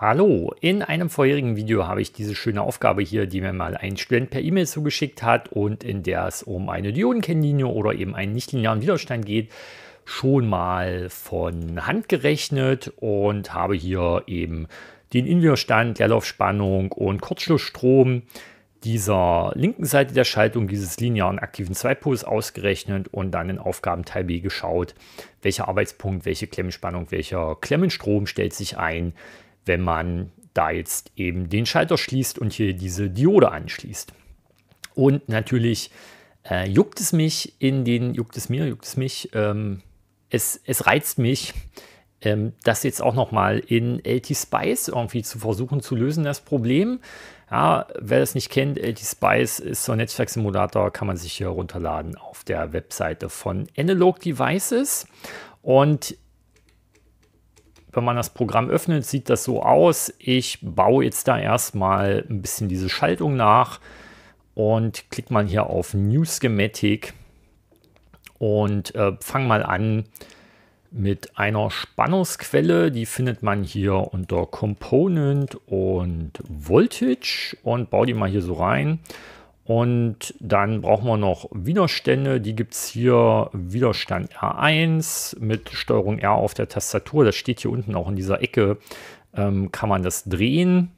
Hallo, in einem vorherigen Video habe ich diese schöne Aufgabe hier, die mir mal ein Student per E-Mail zugeschickt hat und in der es um eine Diodenkennlinie oder eben einen nichtlinearen Widerstand geht, schon mal von Hand gerechnet und habe hier eben den Innenwiderstand, Leerlaufspannung und Kurzschlussstrom dieser linken Seite der Schaltung dieses linearen aktiven Zweipols ausgerechnet und dann in Aufgabenteil B geschaut, welcher Arbeitspunkt, welche Klemmenspannung, welcher Klemmenstrom stellt sich ein, wenn man da jetzt eben den Schalter schließt und hier diese Diode anschließt. Und natürlich äh, juckt es mich in den, juckt es mir, juckt es mich, ähm, es, es reizt mich, ähm, das jetzt auch nochmal in LT-Spice irgendwie zu versuchen zu lösen, das Problem. Ja, wer das nicht kennt, LT-Spice ist so ein Netzwerksimulator, kann man sich hier runterladen auf der Webseite von Analog Devices. Und wenn man das Programm öffnet, sieht das so aus. Ich baue jetzt da erstmal ein bisschen diese Schaltung nach und klickt mal hier auf New Schematic und äh, fange mal an mit einer Spannungsquelle. Die findet man hier unter Component und Voltage und baue die mal hier so rein. Und dann brauchen wir noch Widerstände. Die gibt es hier Widerstand R1 mit Steuerung R auf der Tastatur. Das steht hier unten auch in dieser Ecke. Ähm, kann man das drehen.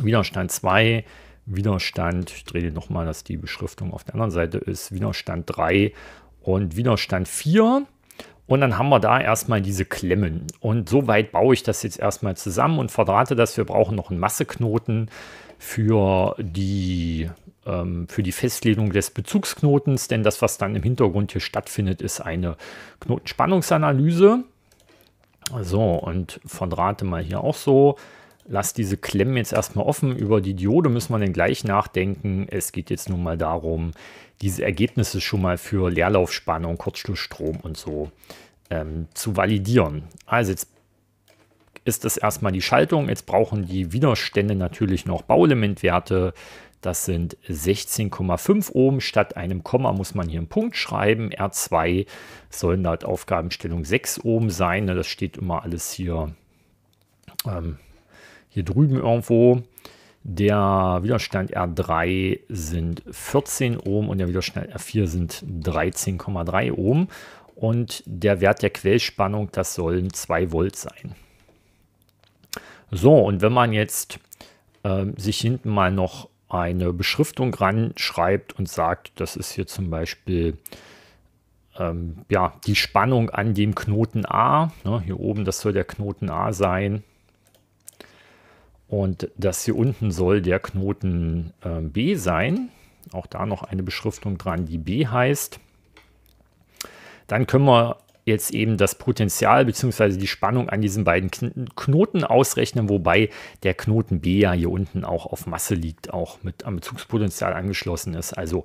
Widerstand 2, Widerstand, ich drehe nochmal, dass die Beschriftung auf der anderen Seite ist, Widerstand 3 und Widerstand 4. Und dann haben wir da erstmal diese Klemmen. Und soweit baue ich das jetzt erstmal zusammen und verdrahte das. Wir brauchen noch einen Masseknoten für die ähm, für die Festlegung des Bezugsknotens, denn das, was dann im Hintergrund hier stattfindet, ist eine Knotenspannungsanalyse. So, und von Rate mal hier auch so. Lass diese Klemmen jetzt erstmal offen. Über die Diode müssen wir dann gleich nachdenken. Es geht jetzt nun mal darum, diese Ergebnisse schon mal für Leerlaufspannung, Kurzschlussstrom und so ähm, zu validieren. Also jetzt ist das erstmal die Schaltung. Jetzt brauchen die Widerstände natürlich noch Bauelementwerte. Das sind 16,5 Ohm. Statt einem Komma muss man hier einen Punkt schreiben. R2 sollen dort Aufgabenstellung 6 Ohm sein. Ne, das steht immer alles hier, ähm, hier drüben irgendwo. Der Widerstand R3 sind 14 Ohm und der Widerstand R4 sind 13,3 Ohm. Und der Wert der Quellspannung, das sollen 2 Volt sein. So, und wenn man jetzt äh, sich hinten mal noch eine Beschriftung ranschreibt und sagt, das ist hier zum Beispiel ähm, ja, die Spannung an dem Knoten A. Ne, hier oben, das soll der Knoten A sein. Und das hier unten soll der Knoten äh, B sein. Auch da noch eine Beschriftung dran, die B heißt. Dann können wir jetzt eben das Potenzial bzw. die Spannung an diesen beiden Knoten ausrechnen, wobei der Knoten B ja hier unten auch auf Masse liegt, auch mit am Bezugspotenzial angeschlossen ist. Also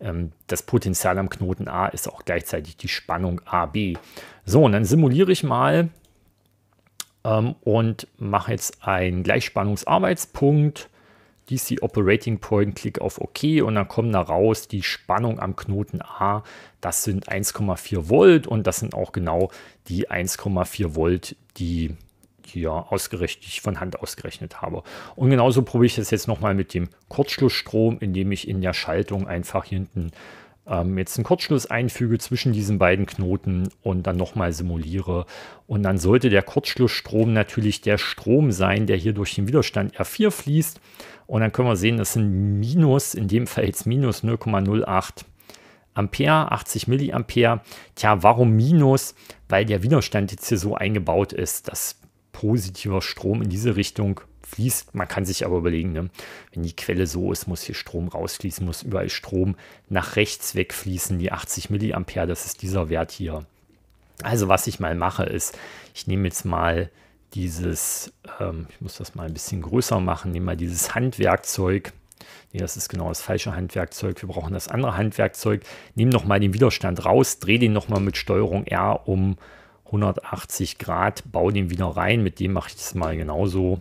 ähm, das Potenzial am Knoten A ist auch gleichzeitig die Spannung AB. So, und dann simuliere ich mal ähm, und mache jetzt einen Gleichspannungsarbeitspunkt PC Operating Point, klick auf OK und dann kommen da raus die Spannung am Knoten A. Das sind 1,4 Volt und das sind auch genau die 1,4 Volt, die hier ausgerechnet, ich von Hand ausgerechnet habe. Und genauso probiere ich das jetzt nochmal mit dem Kurzschlussstrom, indem ich in der Schaltung einfach hinten ähm, jetzt einen Kurzschluss einfüge zwischen diesen beiden Knoten und dann nochmal simuliere. Und dann sollte der Kurzschlussstrom natürlich der Strom sein, der hier durch den Widerstand R4 fließt. Und dann können wir sehen, das sind minus, in dem Fall jetzt minus 0,08 Ampere, 80 Milliampere. Tja, warum minus? Weil der Widerstand jetzt hier so eingebaut ist, dass positiver Strom in diese Richtung fließt. Man kann sich aber überlegen, ne? wenn die Quelle so ist, muss hier Strom rausfließen, muss überall Strom nach rechts wegfließen. Die 80 Milliampere, das ist dieser Wert hier. Also was ich mal mache ist, ich nehme jetzt mal dieses, ähm, ich muss das mal ein bisschen größer machen, nehme mal dieses Handwerkzeug. Nee, das ist genau das falsche Handwerkzeug. Wir brauchen das andere Handwerkzeug. Nehme nochmal den Widerstand raus, drehe den nochmal mit Steuerung R um 180 Grad, baue den wieder rein. Mit dem mache ich das mal genauso.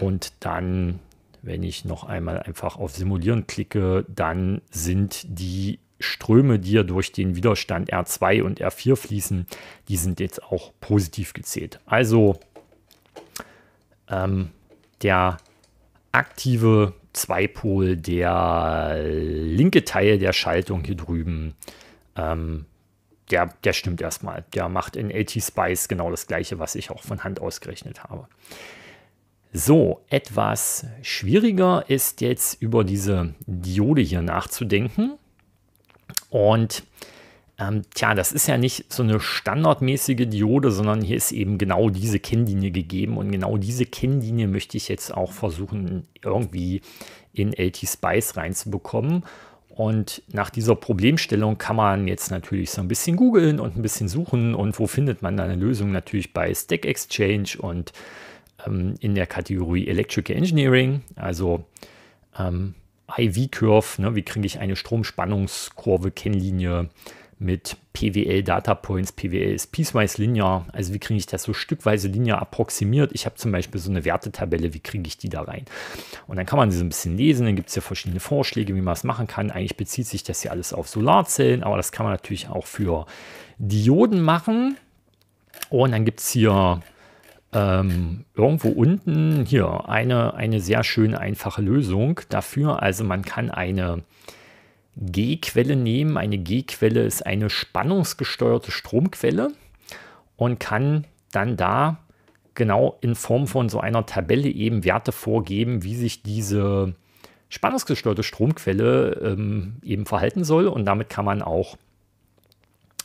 Und dann, wenn ich noch einmal einfach auf Simulieren klicke, dann sind die Ströme, die ja durch den Widerstand R2 und R4 fließen, die sind jetzt auch positiv gezählt. Also ähm, der aktive Zweipol, der linke Teil der Schaltung hier drüben, ähm, der, der stimmt erstmal. Der macht in AT-Spice genau das gleiche, was ich auch von Hand ausgerechnet habe. So, etwas schwieriger ist jetzt über diese Diode hier nachzudenken. Und ähm, tja, das ist ja nicht so eine standardmäßige Diode, sondern hier ist eben genau diese Kennlinie gegeben. Und genau diese Kennlinie möchte ich jetzt auch versuchen, irgendwie in LT-Spice reinzubekommen. Und nach dieser Problemstellung kann man jetzt natürlich so ein bisschen googeln und ein bisschen suchen. Und wo findet man eine Lösung? Natürlich bei Stack Exchange und ähm, in der Kategorie Electrical Engineering, also ähm, IV-Curve, ne, wie kriege ich eine Stromspannungskurve, Kennlinie mit PWL Data Points, PWL ist piecewise linear, also wie kriege ich das so stückweise linear approximiert. Ich habe zum Beispiel so eine Wertetabelle, wie kriege ich die da rein? Und dann kann man sie so ein bisschen lesen, dann gibt es ja verschiedene Vorschläge, wie man es machen kann. Eigentlich bezieht sich das hier alles auf Solarzellen, aber das kann man natürlich auch für Dioden machen. Und dann gibt es hier ähm, irgendwo unten hier eine, eine sehr schöne, einfache Lösung dafür. Also man kann eine G-Quelle nehmen. Eine G-Quelle ist eine spannungsgesteuerte Stromquelle und kann dann da genau in Form von so einer Tabelle eben Werte vorgeben, wie sich diese spannungsgesteuerte Stromquelle ähm, eben verhalten soll. Und damit kann man auch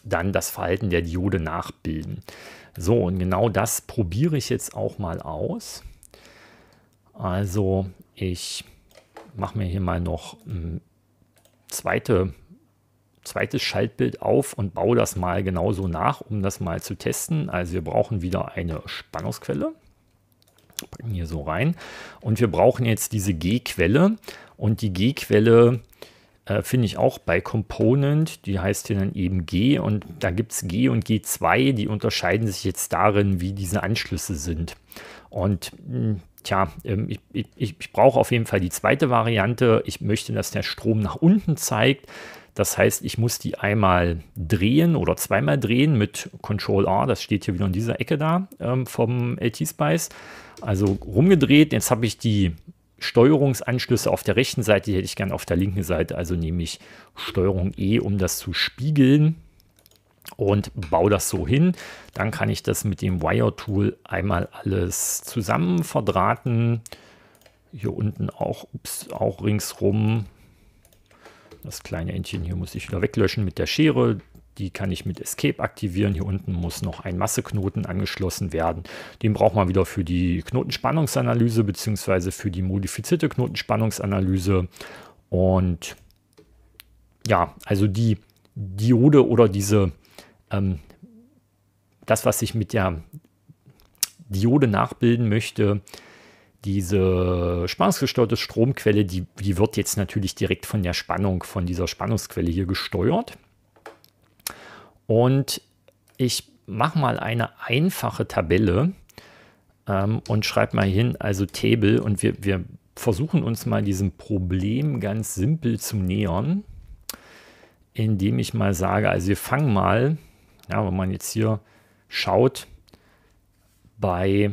dann das Verhalten der Diode nachbilden. So, und genau das probiere ich jetzt auch mal aus. Also ich mache mir hier mal noch ein hm, zweite, zweites Schaltbild auf und baue das mal genauso nach, um das mal zu testen. Also wir brauchen wieder eine Spannungsquelle. Packen hier so rein. Und wir brauchen jetzt diese G-Quelle. Und die G-Quelle äh, finde ich auch bei Component, die heißt hier dann eben G und da gibt es G und G2, die unterscheiden sich jetzt darin, wie diese Anschlüsse sind. Und mh, hm, tja, ähm, ich, ich, ich brauche auf jeden Fall die zweite Variante. Ich möchte, dass der Strom nach unten zeigt. Das heißt, ich muss die einmal drehen oder zweimal drehen mit Control R. Das steht hier wieder in dieser Ecke da ähm, vom LT Spice. Also rumgedreht. Jetzt habe ich die Steuerungsanschlüsse auf der rechten Seite, die hätte ich gern auf der linken Seite, also nehme ich Steuerung E, um das zu spiegeln und baue das so hin. Dann kann ich das mit dem Wire-Tool einmal alles zusammen verdrahten. Hier unten auch, ups, auch ringsrum. Das kleine Entchen hier muss ich wieder weglöschen mit der Schere. Die kann ich mit Escape aktivieren. Hier unten muss noch ein Masseknoten angeschlossen werden. Den braucht man wieder für die Knotenspannungsanalyse bzw. für die modifizierte Knotenspannungsanalyse. Und ja, also die Diode oder diese, ähm, das, was ich mit der Diode nachbilden möchte, diese spannungsgesteuerte Stromquelle, die, die wird jetzt natürlich direkt von der Spannung, von dieser Spannungsquelle hier gesteuert. Und ich mache mal eine einfache Tabelle ähm, und schreibe mal hin, also Table, und wir, wir versuchen uns mal diesem Problem ganz simpel zu nähern, indem ich mal sage, also wir fangen mal, ja, wenn man jetzt hier schaut, bei,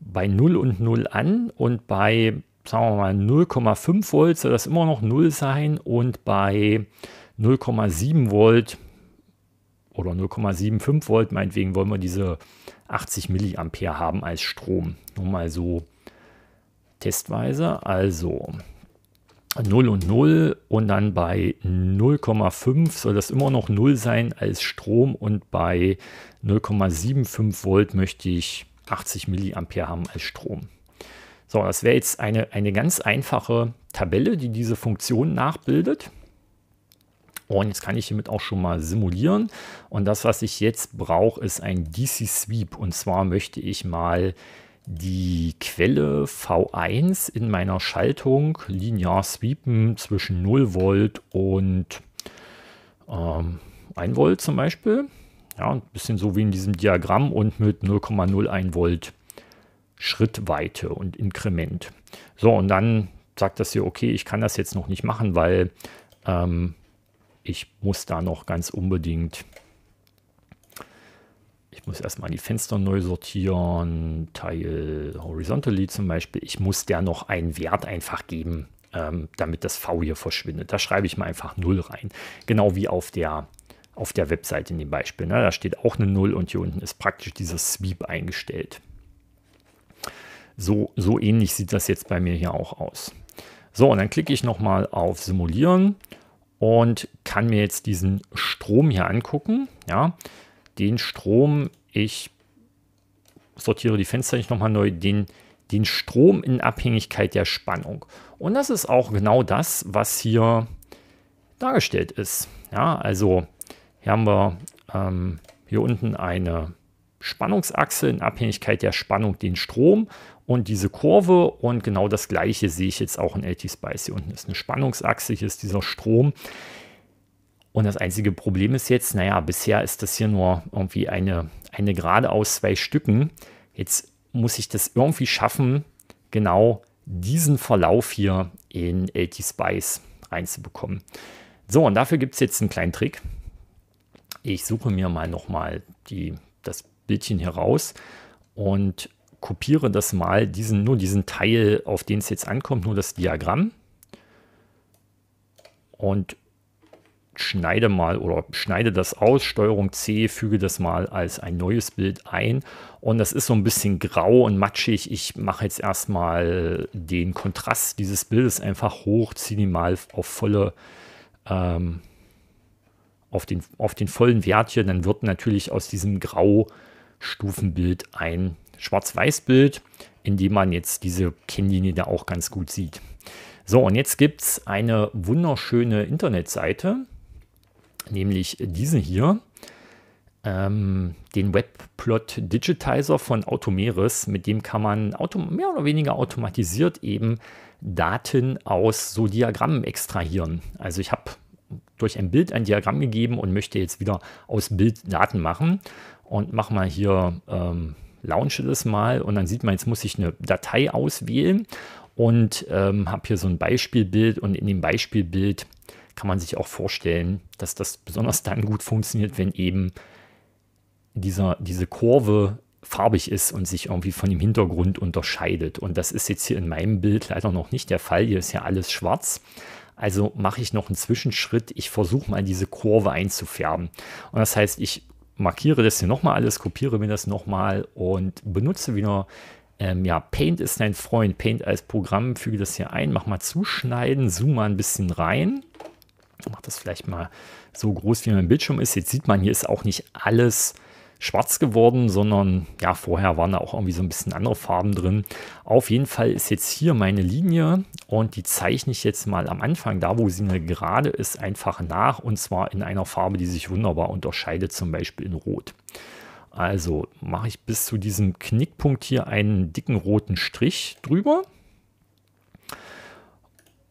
bei 0 und 0 an und bei, sagen wir mal, 0,5 Volt soll das immer noch 0 sein und bei 0,7 Volt oder 0,75 Volt, meinetwegen wollen wir diese 80 Milliampere haben als Strom. Nur mal so testweise. Also 0 und 0 und dann bei 0,5 soll das immer noch 0 sein als Strom und bei 0,75 Volt möchte ich 80 Milliampere haben als Strom. So, das wäre jetzt eine, eine ganz einfache Tabelle, die diese Funktion nachbildet. Und jetzt kann ich hiermit auch schon mal simulieren. Und das, was ich jetzt brauche, ist ein DC Sweep. Und zwar möchte ich mal die Quelle V1 in meiner Schaltung linear sweepen zwischen 0 Volt und ähm, 1 Volt zum Beispiel. Ja, ein bisschen so wie in diesem Diagramm und mit 0,01 Volt Schrittweite und Inkrement. So, und dann sagt das hier, okay, ich kann das jetzt noch nicht machen, weil ähm, ich muss da noch ganz unbedingt, ich muss erstmal die Fenster neu sortieren, Teil horizontally zum Beispiel, ich muss der noch einen Wert einfach geben, ähm, damit das V hier verschwindet. Da schreibe ich mal einfach 0 rein, genau wie auf der auf der Webseite in dem Beispiel. Ne? Da steht auch eine 0 und hier unten ist praktisch dieser Sweep eingestellt. So, so ähnlich sieht das jetzt bei mir hier auch aus. So, und dann klicke ich nochmal auf Simulieren und kann mir jetzt diesen Strom hier angucken. Ja, den Strom, ich sortiere die Fenster nicht nochmal neu, den, den Strom in Abhängigkeit der Spannung. Und das ist auch genau das, was hier dargestellt ist. Ja, also hier haben wir ähm, hier unten eine Spannungsachse in Abhängigkeit der Spannung den Strom und diese Kurve und genau das gleiche sehe ich jetzt auch in LT Spice. Hier unten ist eine Spannungsachse, hier ist dieser Strom. Und das einzige Problem ist jetzt, naja, bisher ist das hier nur irgendwie eine, eine Gerade aus zwei Stücken. Jetzt muss ich das irgendwie schaffen, genau diesen Verlauf hier in LT Spice reinzubekommen. So, und dafür gibt es jetzt einen kleinen Trick. Ich suche mir mal nochmal das Bildchen hier raus und kopiere das mal, diesen, nur diesen Teil, auf den es jetzt ankommt, nur das Diagramm und schneide mal oder schneide das aus, Steuerung C, füge das mal als ein neues Bild ein und das ist so ein bisschen grau und matschig. Ich mache jetzt erstmal den Kontrast dieses Bildes einfach hoch, ziehe ihn mal auf volle ähm, auf den, auf den vollen Wert hier, dann wird natürlich aus diesem Grau-Stufenbild ein Schwarz-Weiß-Bild, in dem man jetzt diese Kennlinie da auch ganz gut sieht. So, und jetzt gibt es eine wunderschöne Internetseite, nämlich diese hier, ähm, den Webplot Digitizer von Automeris. Mit dem kann man mehr oder weniger automatisiert eben Daten aus so Diagrammen extrahieren. Also ich habe durch ein Bild ein Diagramm gegeben und möchte jetzt wieder aus Bild Daten machen und mache mal hier ähm, launche das mal und dann sieht man, jetzt muss ich eine Datei auswählen und ähm, habe hier so ein Beispielbild und in dem Beispielbild kann man sich auch vorstellen, dass das besonders dann gut funktioniert, wenn eben dieser, diese Kurve farbig ist und sich irgendwie von dem Hintergrund unterscheidet. Und das ist jetzt hier in meinem Bild leider noch nicht der Fall. Hier ist ja alles schwarz. Also mache ich noch einen Zwischenschritt. Ich versuche mal diese Kurve einzufärben. Und das heißt, ich markiere das hier nochmal alles, kopiere mir das nochmal und benutze wieder, ähm, ja, Paint ist dein Freund, Paint als Programm, füge das hier ein, mach mal zuschneiden, zoom mal ein bisschen rein. Mach das vielleicht mal so groß, wie mein Bildschirm ist. Jetzt sieht man, hier ist auch nicht alles schwarz geworden, sondern ja, vorher waren da auch irgendwie so ein bisschen andere Farben drin. Auf jeden Fall ist jetzt hier meine Linie und die zeichne ich jetzt mal am Anfang, da wo sie eine gerade ist, einfach nach und zwar in einer Farbe, die sich wunderbar unterscheidet, zum Beispiel in Rot. Also mache ich bis zu diesem Knickpunkt hier einen dicken roten Strich drüber.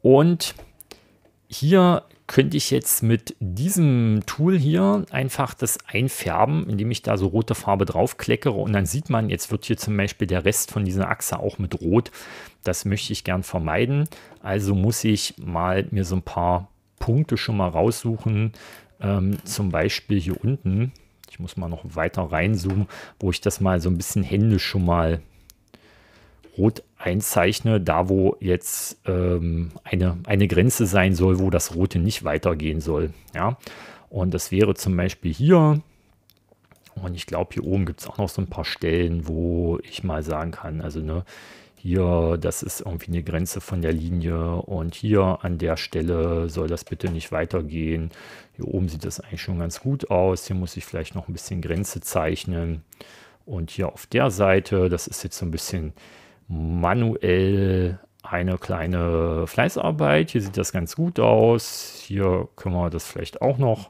Und hier könnte ich jetzt mit diesem Tool hier einfach das einfärben, indem ich da so rote Farbe draufkleckere und dann sieht man, jetzt wird hier zum Beispiel der Rest von dieser Achse auch mit rot. Das möchte ich gern vermeiden, also muss ich mal mir so ein paar Punkte schon mal raussuchen, ähm, zum Beispiel hier unten. Ich muss mal noch weiter reinzoomen, wo ich das mal so ein bisschen händisch schon mal Rot einzeichne, da wo jetzt ähm, eine, eine Grenze sein soll, wo das Rote nicht weitergehen soll. Ja? Und das wäre zum Beispiel hier. Und ich glaube, hier oben gibt es auch noch so ein paar Stellen, wo ich mal sagen kann, also ne, hier, das ist irgendwie eine Grenze von der Linie und hier an der Stelle soll das bitte nicht weitergehen. Hier oben sieht das eigentlich schon ganz gut aus. Hier muss ich vielleicht noch ein bisschen Grenze zeichnen. Und hier auf der Seite, das ist jetzt so ein bisschen manuell eine kleine Fleißarbeit. Hier sieht das ganz gut aus. Hier können wir das vielleicht auch noch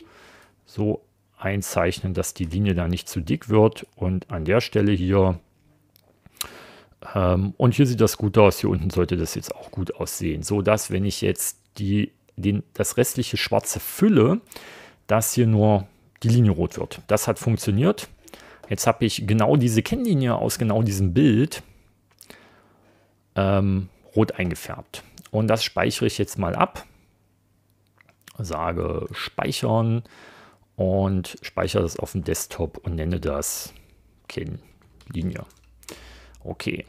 so einzeichnen, dass die Linie da nicht zu dick wird. Und an der Stelle hier, ähm, und hier sieht das gut aus. Hier unten sollte das jetzt auch gut aussehen. So dass, wenn ich jetzt die, den, das restliche Schwarze fülle, dass hier nur die Linie rot wird. Das hat funktioniert. Jetzt habe ich genau diese Kennlinie aus genau diesem Bild ähm, rot eingefärbt. Und das speichere ich jetzt mal ab. Sage speichern und speichere das auf dem Desktop und nenne das Kennlinie. Okay.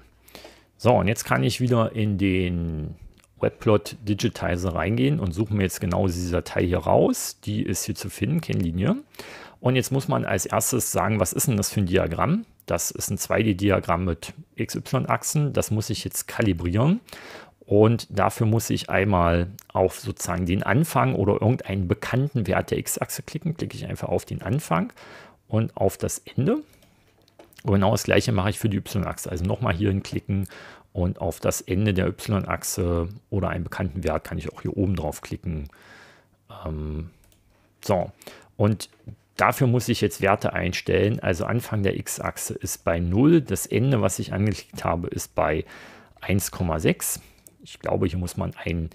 So, und jetzt kann ich wieder in den Webplot Digitizer reingehen und suche mir jetzt genau diese Datei hier raus. Die ist hier zu finden, Kennlinie. Und jetzt muss man als erstes sagen, was ist denn das für ein Diagramm? Das ist ein 2D-Diagramm mit XY-Achsen. Das muss ich jetzt kalibrieren. Und dafür muss ich einmal auf sozusagen den Anfang oder irgendeinen bekannten Wert der X-Achse klicken. Klicke ich einfach auf den Anfang und auf das Ende. Und genau das gleiche mache ich für die Y-Achse. Also nochmal hier hinklicken und auf das Ende der Y-Achse oder einen bekannten Wert kann ich auch hier oben drauf klicken. Ähm, so, und dafür muss ich jetzt Werte einstellen. Also Anfang der x-Achse ist bei 0, das Ende, was ich angeklickt habe, ist bei 1,6. Ich glaube, hier muss man einen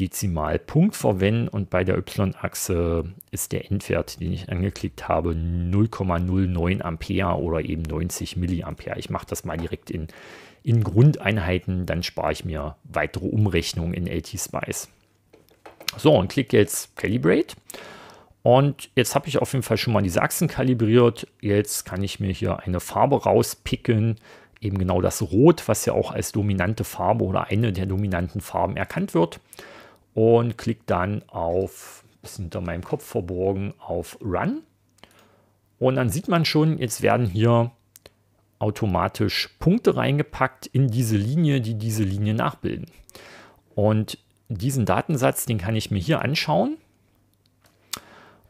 Dezimalpunkt verwenden und bei der y-Achse ist der Endwert, den ich angeklickt habe, 0,09 Ampere oder eben 90 Milliampere. Ich mache das mal direkt in, in Grundeinheiten, dann spare ich mir weitere Umrechnungen in LT-Spice. So, und klicke jetzt Calibrate. Und jetzt habe ich auf jeden Fall schon mal diese Achsen kalibriert. Jetzt kann ich mir hier eine Farbe rauspicken. Eben genau das Rot, was ja auch als dominante Farbe oder eine der dominanten Farben erkannt wird. Und klicke dann auf, ist hinter meinem Kopf verborgen, auf Run. Und dann sieht man schon, jetzt werden hier automatisch Punkte reingepackt in diese Linie, die diese Linie nachbilden. Und diesen Datensatz, den kann ich mir hier anschauen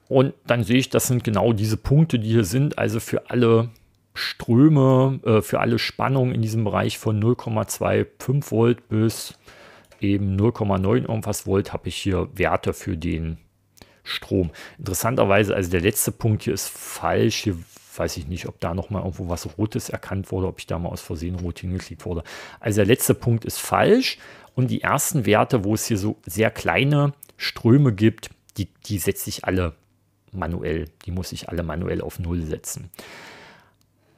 und dann sehe ich, das sind genau diese Punkte, die hier sind. Also für alle Ströme, äh, für alle Spannungen in diesem Bereich von 0,25 Volt bis eben 0,9 irgendwas Volt habe ich hier Werte für den Strom. Interessanterweise, also der letzte Punkt hier ist falsch. Hier weiß ich nicht, ob da nochmal irgendwo was Rotes erkannt wurde, ob ich da mal aus Versehen rot hingeklickt wurde. Also der letzte Punkt ist falsch. Und die ersten Werte, wo es hier so sehr kleine Ströme gibt, die, die setze ich alle manuell. Die muss ich alle manuell auf Null setzen.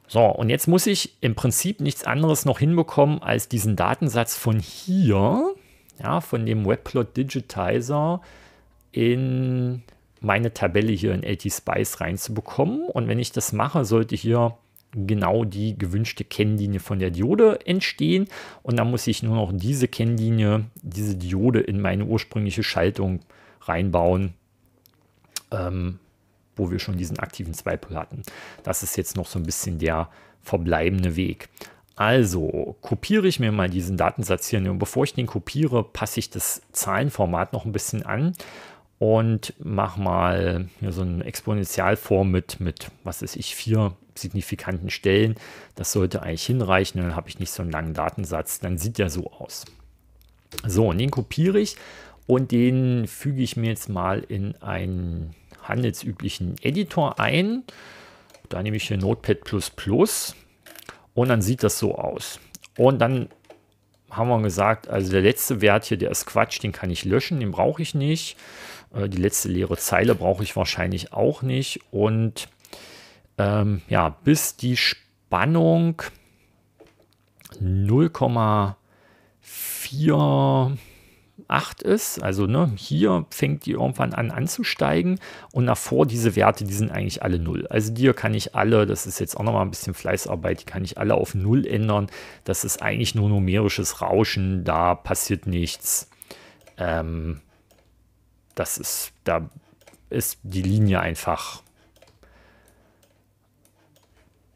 So, und jetzt muss ich im Prinzip nichts anderes noch hinbekommen, als diesen Datensatz von hier, ja, von dem Webplot Digitizer, in meine Tabelle hier in Spice reinzubekommen. Und wenn ich das mache, sollte hier genau die gewünschte Kennlinie von der Diode entstehen. Und dann muss ich nur noch diese Kennlinie, diese Diode in meine ursprüngliche Schaltung reinbauen. Ähm, wo wir schon diesen aktiven Zweipol hatten. Das ist jetzt noch so ein bisschen der verbleibende Weg. Also kopiere ich mir mal diesen Datensatz hier und bevor ich den kopiere, passe ich das Zahlenformat noch ein bisschen an und mache mal hier so eine Exponentialform mit, mit, was weiß ich, vier signifikanten Stellen. Das sollte eigentlich hinreichen, dann habe ich nicht so einen langen Datensatz. Dann sieht der so aus. So, und den kopiere ich und den füge ich mir jetzt mal in einen handelsüblichen Editor ein. Da nehme ich hier Notepad++ und dann sieht das so aus. Und dann haben wir gesagt, also der letzte Wert hier, der ist Quatsch, den kann ich löschen, den brauche ich nicht. Äh, die letzte leere Zeile brauche ich wahrscheinlich auch nicht. Und ähm, ja, bis die Spannung 0,4 8 ist, also ne, hier fängt die irgendwann an anzusteigen und davor diese Werte, die sind eigentlich alle 0. Also die hier kann ich alle, das ist jetzt auch nochmal ein bisschen Fleißarbeit, die kann ich alle auf 0 ändern. Das ist eigentlich nur numerisches Rauschen, da passiert nichts. Ähm, das ist, da ist die Linie einfach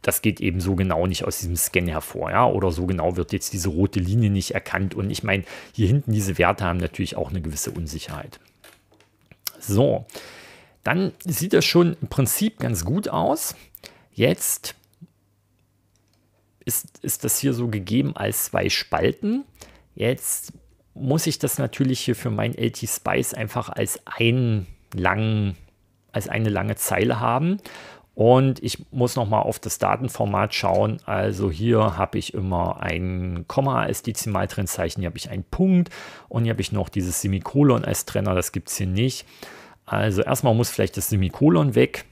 das geht eben so genau nicht aus diesem Scan hervor, ja, oder so genau wird jetzt diese rote Linie nicht erkannt. Und ich meine, hier hinten diese Werte haben natürlich auch eine gewisse Unsicherheit. So, dann sieht das schon im Prinzip ganz gut aus. Jetzt ist, ist das hier so gegeben als zwei Spalten. Jetzt muss ich das natürlich hier für mein LT Spice einfach als einen langen als eine lange Zeile haben und ich muss nochmal auf das Datenformat schauen. Also hier habe ich immer ein Komma als Dezimaltrennzeichen, hier habe ich einen Punkt und hier habe ich noch dieses Semikolon als Trenner, das gibt es hier nicht. Also erstmal muss vielleicht das Semikolon weg.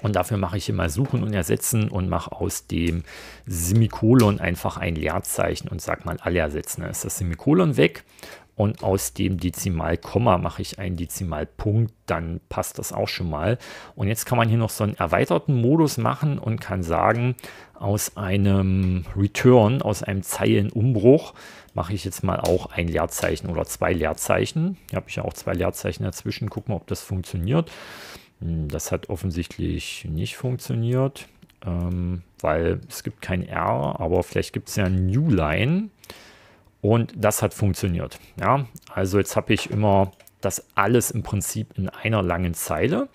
Und dafür mache ich hier mal Suchen und Ersetzen und mache aus dem Semikolon einfach ein Leerzeichen und sage mal alle ersetzen. Dann ist das Semikolon weg und aus dem Dezimalkomma mache ich einen Dezimalpunkt, dann passt das auch schon mal. Und jetzt kann man hier noch so einen erweiterten Modus machen und kann sagen, aus einem Return, aus einem Zeilenumbruch, mache ich jetzt mal auch ein Leerzeichen oder zwei Leerzeichen. Hier habe ich ja auch zwei Leerzeichen dazwischen, gucken, ob das funktioniert. Hm, das hat offensichtlich nicht funktioniert, ähm, weil es gibt kein R, aber vielleicht gibt es ja ein New Line. Und das hat funktioniert. Ja, also jetzt habe ich immer das alles im Prinzip in einer langen Zeile.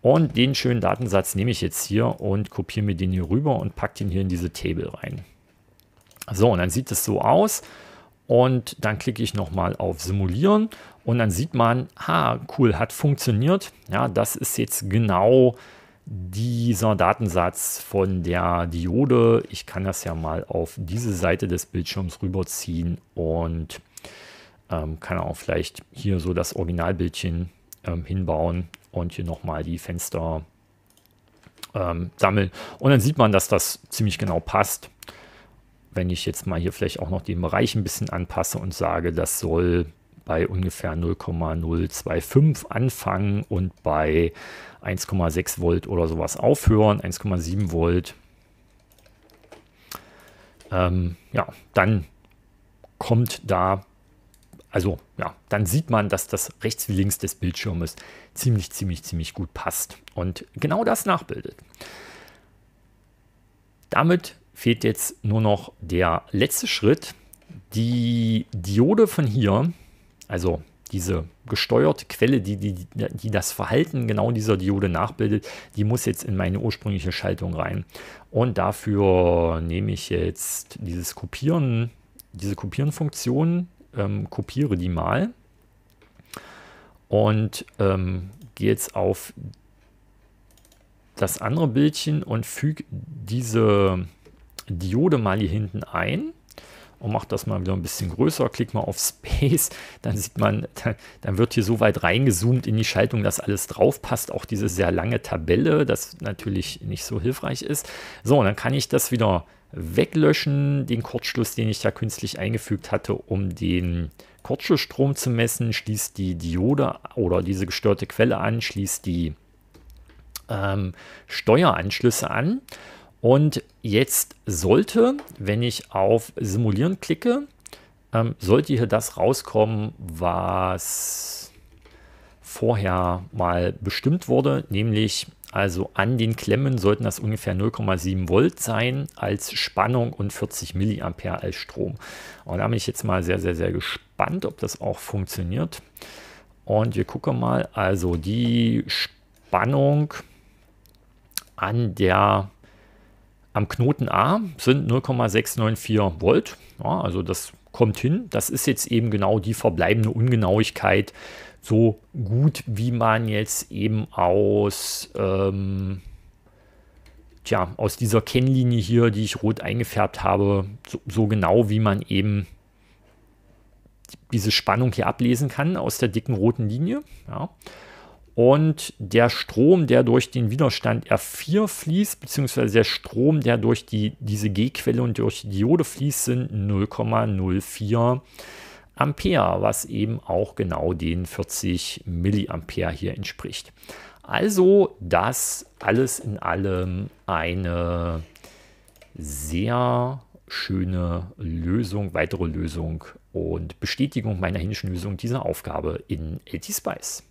Und den schönen Datensatz nehme ich jetzt hier und kopiere mir den hier rüber und packe den hier in diese Table rein. So, und dann sieht es so aus. Und dann klicke ich nochmal auf Simulieren und dann sieht man, ha, cool, hat funktioniert. Ja, das ist jetzt genau dieser Datensatz von der Diode. Ich kann das ja mal auf diese Seite des Bildschirms rüberziehen und ähm, kann auch vielleicht hier so das Originalbildchen ähm, hinbauen und hier nochmal die Fenster ähm, sammeln. Und dann sieht man, dass das ziemlich genau passt. Wenn ich jetzt mal hier vielleicht auch noch den Bereich ein bisschen anpasse und sage, das soll bei ungefähr 0,025 anfangen und bei 1,6 Volt oder sowas aufhören, 1,7 Volt. Ähm, ja, dann kommt da, also ja, dann sieht man, dass das rechts wie links des Bildschirmes ziemlich, ziemlich, ziemlich gut passt und genau das nachbildet. Damit fehlt jetzt nur noch der letzte Schritt. Die Diode von hier also diese gesteuerte Quelle, die, die, die das Verhalten genau dieser Diode nachbildet, die muss jetzt in meine ursprüngliche Schaltung rein. Und dafür nehme ich jetzt dieses Kopieren, diese Kopieren-Funktion, ähm, kopiere die mal und ähm, gehe jetzt auf das andere Bildchen und füge diese Diode mal hier hinten ein und oh, macht das mal wieder ein bisschen größer. Klick mal auf Space, dann sieht man, dann wird hier so weit reingezoomt in die Schaltung, dass alles drauf passt. Auch diese sehr lange Tabelle, das natürlich nicht so hilfreich ist. So, dann kann ich das wieder weglöschen, den Kurzschluss, den ich da künstlich eingefügt hatte, um den Kurzschlussstrom zu messen, schließt die Diode oder diese gestörte Quelle an, schließt die ähm, Steueranschlüsse an und jetzt sollte, wenn ich auf Simulieren klicke, ähm, sollte hier das rauskommen, was vorher mal bestimmt wurde, nämlich also an den Klemmen sollten das ungefähr 0,7 Volt sein als Spannung und 40 Milliampere als Strom. Und da bin ich jetzt mal sehr, sehr, sehr gespannt, ob das auch funktioniert. Und wir gucken mal, also die Spannung an der am Knoten A sind 0,694 Volt, ja, also das kommt hin. Das ist jetzt eben genau die verbleibende Ungenauigkeit, so gut wie man jetzt eben aus, ähm, tja, aus dieser Kennlinie hier, die ich rot eingefärbt habe, so, so genau wie man eben diese Spannung hier ablesen kann aus der dicken roten Linie. Ja und der Strom, der durch den Widerstand R4 fließt, beziehungsweise der Strom, der durch die, diese G-Quelle und durch die Diode fließt, sind 0,04 Ampere, was eben auch genau den 40 Milliampere hier entspricht. Also das alles in allem eine sehr schöne Lösung, weitere Lösung und Bestätigung meiner Lösung dieser Aufgabe in LT Spice.